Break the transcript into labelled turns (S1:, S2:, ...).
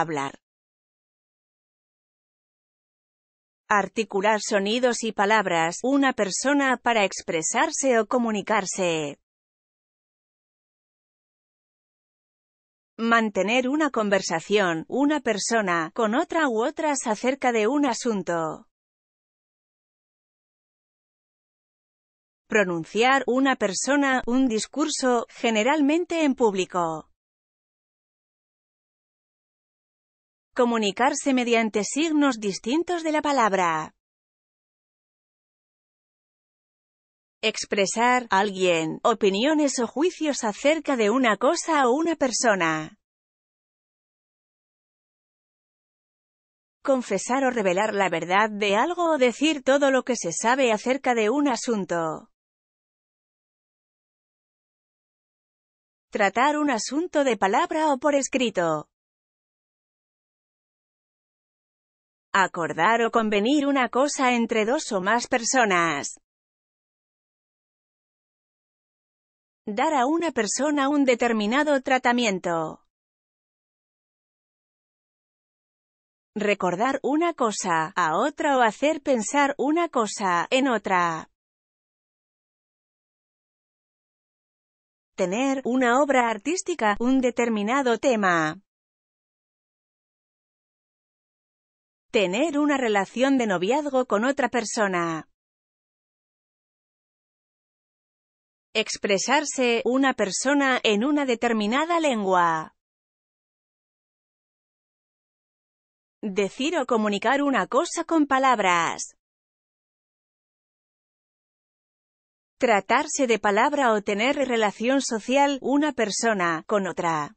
S1: hablar. Articular sonidos y palabras, una persona para expresarse o comunicarse. Mantener una conversación, una persona, con otra u otras acerca de un asunto. Pronunciar una persona, un discurso, generalmente en público. Comunicarse mediante signos distintos de la palabra. Expresar, alguien, opiniones o juicios acerca de una cosa o una persona. confesar o revelar la verdad de algo o decir todo lo que se sabe acerca de un asunto. Tratar un asunto de palabra o por escrito. Acordar o convenir una cosa entre dos o más personas. Dar a una persona un determinado tratamiento. Recordar una cosa a otra o hacer pensar una cosa en otra. Tener una obra artística, un determinado tema. Tener una relación de noviazgo con otra persona. Expresarse una persona en una determinada lengua. Decir o comunicar una cosa con palabras. Tratarse de palabra o tener relación social una persona con otra.